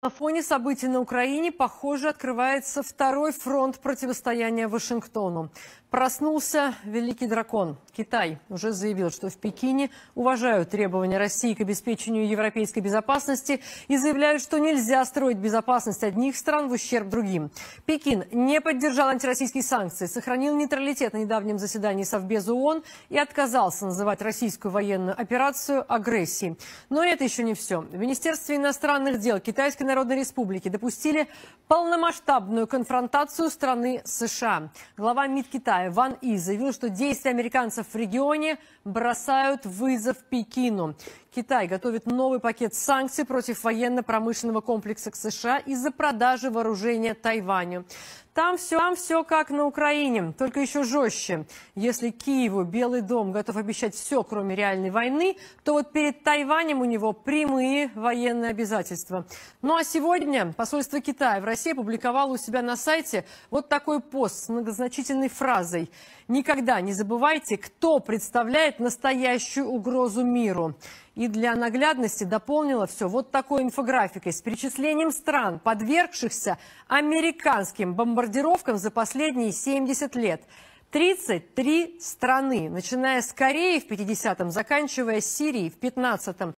На фоне событий на Украине, похоже, открывается второй фронт противостояния Вашингтону. Проснулся великий дракон. Китай уже заявил, что в Пекине уважают требования России к обеспечению европейской безопасности и заявляют, что нельзя строить безопасность одних стран в ущерб другим. Пекин не поддержал антироссийские санкции, сохранил нейтралитет на недавнем заседании Совбез ООН и отказался называть российскую военную операцию агрессией. Но это еще не все. В Министерстве иностранных дел Китайской Народной Республики допустили полномасштабную конфронтацию страны США. Глава МИД Китая Ван И заявил, что действия американцев в регионе бросают вызов Пекину. Китай готовит новый пакет санкций против военно-промышленного комплекса США из-за продажи вооружения Тайваню. Там все, там все как на Украине, только еще жестче. Если Киеву Белый дом готов обещать все, кроме реальной войны, то вот перед Тайванем у него прямые военные обязательства. Ну а сегодня посольство Китая в России публиковало у себя на сайте вот такой пост с многозначительной фразой «Никогда не забывайте, кто представляет настоящую угрозу миру». И для наглядности дополнила все вот такой инфографикой с перечислением стран, подвергшихся американским бомбардировкам за последние 70 лет. 33 страны, начиная с Кореи в 50-м, заканчивая Сирией в 15-м.